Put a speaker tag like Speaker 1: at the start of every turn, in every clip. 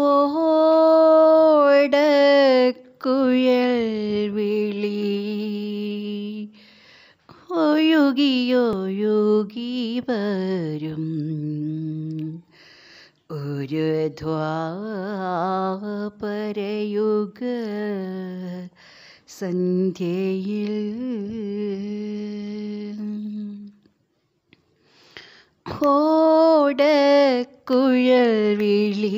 Speaker 1: ഓടക്കുഴൽ വിളി ഒഴുകിയൊഴുകി വരും ഒരു ദ്വാപരയുഗ സന്ധ്യയിൽ ഓടക്കുഴൽ വിളി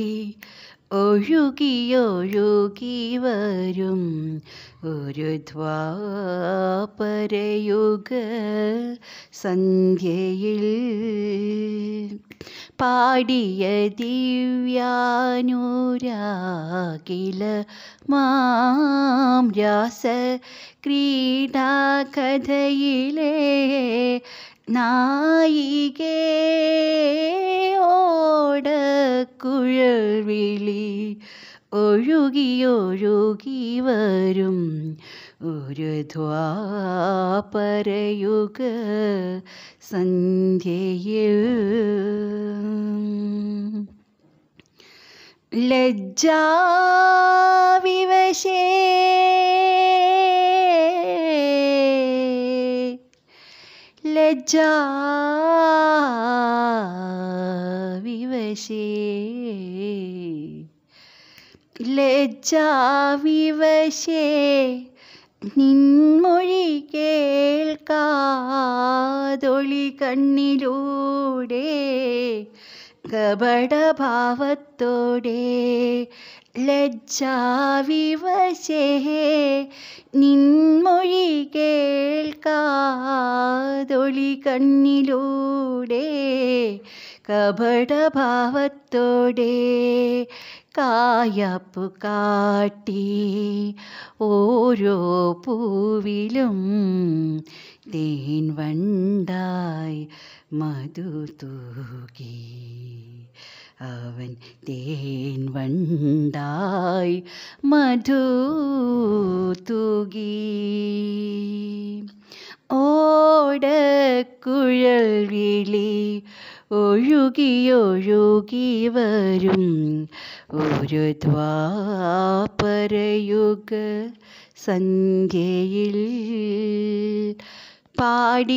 Speaker 1: ഒഴുകിയൊഴുകി വരും ഒരു ദ്വാപരയുഗ സന്ധ്യയിൽ പാടിയ ദിവ്യാനുരാകില മാം രാസ ക്രീഡാകഥയിലെ നായികേ കുഴൽ വിളി ഒഴുകിയൊഴുകി വരും ഒരു ദ്വാപരയുഗ സന്ധ്യയിൽ ലജ്ജാവിവശേ ലജ്ജാവിവശേ നിൻമൊഴി കേൾക്കാതൊളി കണ്ണിലൂടെ കപടഭാവത്തോടെ ലജ്ജാവിവശേ നിൻമൊഴി കേൾ കാതൊളി കണ്ണിലൂടെ കപടഭാവത്തോടെ കായപ്പു കാട്ടി ഓരോ പൂവിലും തേൻ വണ്ടായി മധു തൂകി അവൻ തേൻ വണ്ടായി മധു തൂകീ ഓടക്കുഴൽ വിളി ഒഴുകി വരും ഒരു ദ്വാപരയുഗ സന്ധ്യയിൽ പാടി